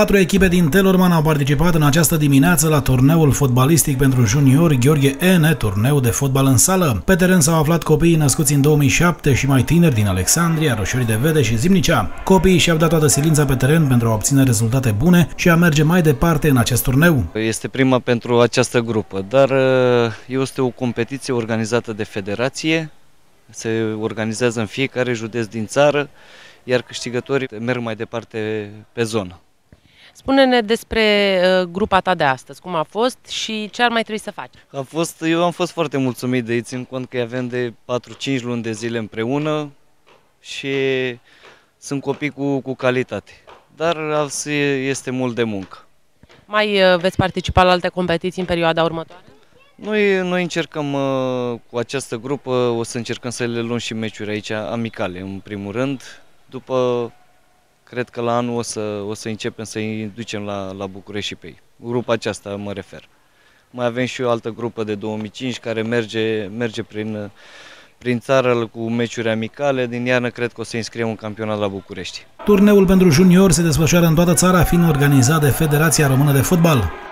Patru echipe din Telorman au participat în această dimineață la turneul fotbalistic pentru juniori Gheorghe Ene, turneu de fotbal în sală. Pe teren s-au aflat copiii născuți în 2007 și mai tineri din Alexandria, Roșiori de Vede și Zimnicea. Copiii și-au dat toată silința pe teren pentru a obține rezultate bune și a merge mai departe în acest turneu. Este prima pentru această grupă, dar uh, este o competiție organizată de federație, se organizează în fiecare județ din țară, iar câștigătorii merg mai departe pe zonă. Spune-ne despre uh, grupa ta de astăzi, cum a fost și ce ar mai trebui să faci. A fost, eu am fost foarte mulțumit de ei, țin cont că avem de 4-5 luni de zile împreună și sunt copii cu, cu calitate, dar este mult de muncă. Mai uh, veți participa la alte competiții în perioada următoare? Noi, noi încercăm uh, cu această grupă, o să încercăm să le luăm și meciuri aici amicale, în primul rând, după Cred că la anul o să, o să începem să-i ducem la, la București și pe ei. Grupa aceasta mă refer. Mai avem și o altă grupă de 2005 care merge, merge prin, prin țară cu meciuri amicale. Din iarnă cred că o să înscriem un campionat la București. Turneul pentru junior se desfășoară în toată țara, fiind organizat de Federația Română de Fotbal.